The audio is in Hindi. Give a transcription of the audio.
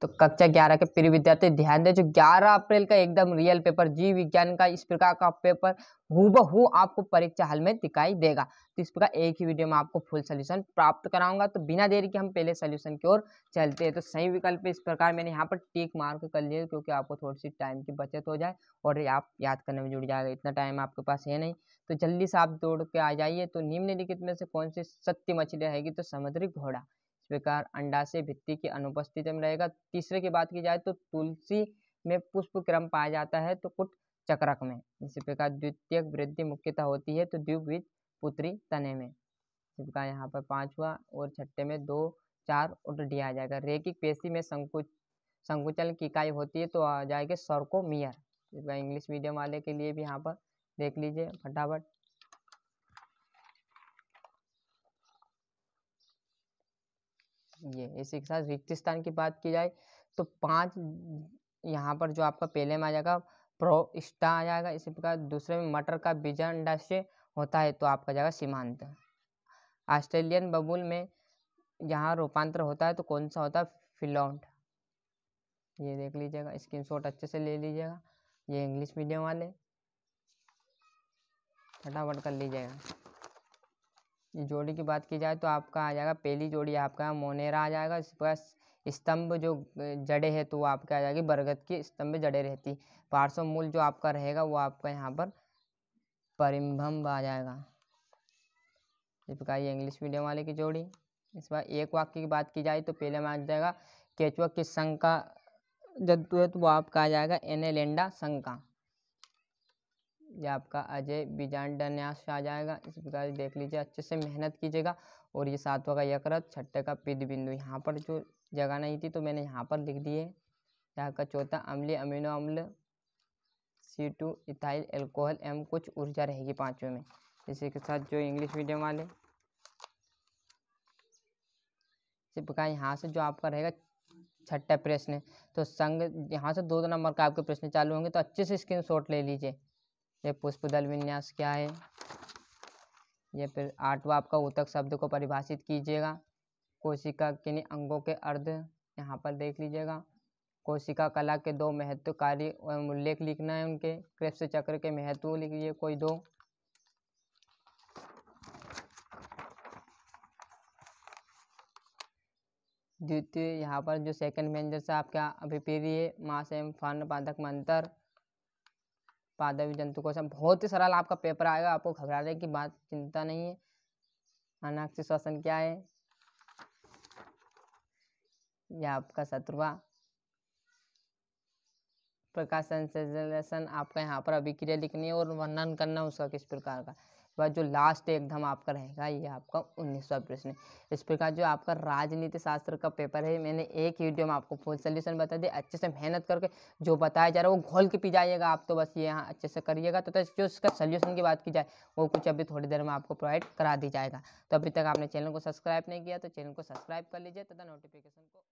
तो कक्षा ग्यारह के प्रिय विद्यार्थी ध्यान दें जो ग्यारह अप्रैल का एकदम रियल पेपर जीव विज्ञान का इस प्रकार का पेपर हूबहू आपको परीक्षा हाल में दिखाई देगा तो इस प्रकार एक ही वीडियो में आपको फुल सोल्यूशन प्राप्त कराऊंगा तो बिना देरी के हम पहले सोल्यूशन की ओर चलते हैं तो सही विकल्प इस प्रकार मैंने यहाँ पर टीक मार्क कर लिया क्योंकि आपको थोड़ी सी टाइम की बचत हो जाए और आप याद करने में जुड़ जाएगा इतना टाइम आपके पास है नहीं तो जल्दी से आप दौड़ के आ जाइए तो निम्नलिखित में से कौन सी सत्य मछली रहेगी तो समुद्री घोड़ा इस प्रकार अंडाशय भित्ति की अनुपस्थिति में रहेगा तीसरे की बात की जाए तो तुलसी में पुष्प क्रम पाया जाता है तो कुट चक्रक में इसी प्रकार द्वितीय वृद्धि मुख्यतः होती है तो द्विबीज पुत्री तने में इसी प्रकार यहाँ पर पांचवा और छठे में दो चार उठ दिया जाएगा रेकिक पेशी में संकुच संकुचन की इकाई होती है तो आ जाएगी सर्कोमियर इंग्लिश मीडियम वाले के लिए भी यहाँ पर देख लीजिए फटाफट ये इसी के साथ रिक्त स्थान की बात की जाए तो पाँच यहाँ पर जो आपका पहले में आ जाएगा प्रोस्टा आ जाएगा इसी प्रकार दूसरे में मटर का बीजा अंडाश्य होता है तो आपका जाएगा सीमांत ऑस्ट्रेलियन बबूल में यहाँ रूपांतर होता है तो कौन सा होता है फिलोंट ये देख लीजिएगा स्क्रीन शॉट अच्छे से ले लीजिएगा ये इंग्लिश मीडियम वाले फटाफट कर लीजिएगा जोड़ी की बात की जाए तो आपका आ जाएगा पहली जोड़ी आपका मोनेरा आ जाएगा इसके बाद स्तंभ जो जड़े है तो वो आपके आ जाएगी बरगद की स्तंभ जड़े रहती पार्श्व मूल जो आपका रहेगा वो आपका यहाँ पर परिम्भम आ जाएगा इस प्रकार ये इंग्लिश मीडियम वाले की जोड़ी इस बार एक वाक्य की बात की जाए तो पहले में आ जाएगा केचुआ किस संघ का जंतु है तो वो आपका आ जाएगा एनेलेंडा संघ का ये आपका अजय बीजांडन्यास आ जाएगा इस प्रकार देख लीजिए अच्छे से मेहनत कीजिएगा और ये सातवा का यकृत छठे का पिद बिंदु यहाँ पर जो जगह नहीं थी तो मैंने यहाँ पर लिख दिए यहाँ का चौथा अम्लीय अमीनो अम्ल C two ethyl alcohol M कुछ ऊर्जा रहेगी पाँचवें में इसी के साथ जो इंग्लिश मीडियम वाले इसी प्रकार यहाँ से जो आपका रहेगा छठा प्रश्न तो संग यहाँ से दो दो नंबर का आपके प्रश्न चालू होंगे तो अच्छे से शॉट ले लीजिए ये दल विन्यास क्या है या फिर आठवा आपका ऊतक शब्द को परिभाषित कीजिएगा कोशिका किन्हीं अंगों के अर्ध यहाँ पर देख लीजिएगा कोशिका कला के दो महत्व कार्य एवं उल्लेख लिखना है उनके कृष्ण चक्र के महत्व लिखिए कोई दो द्वितीय यहाँ पर जो सेकंड मेंजर से आपका अभिप्रिय मास एवं फर्ण पादक मंत्र पादवी जंतु कोशम बहुत ही सरल आपका पेपर आएगा आपको घबराने की बात चिंता नहीं है अनाक्षी श्वसन क्या है या आपका शत्रुआ प्रकाशन से आपका यहाँ पर अभिक्रिया लिखनी है और वर्णन करना उसका किस प्रकार का उसके बाद जो लास्ट एकदम आपका रहेगा ये आपका उन्नीसवा प्रश्न इस प्रकार जो आपका राजनीति शास्त्र का पेपर है मैंने एक वीडियो में आपको फुल सोल्यूशन बता दिया अच्छे से मेहनत करके जो बताया जा रहा है वो घोल के पी जाइएगा आप तो बस ये यहाँ अच्छे से करिएगा तो, तो जो इसका सोल्यूशन की बात की जाए वो कुछ अभी थोड़ी देर में आपको प्रोवाइड करा दी जाएगा तो अभी तक आपने चैनल को सब्सक्राइब नहीं किया तो चैनल को सब्सक्राइब कर लीजिए तथा नोटिफिकेशन को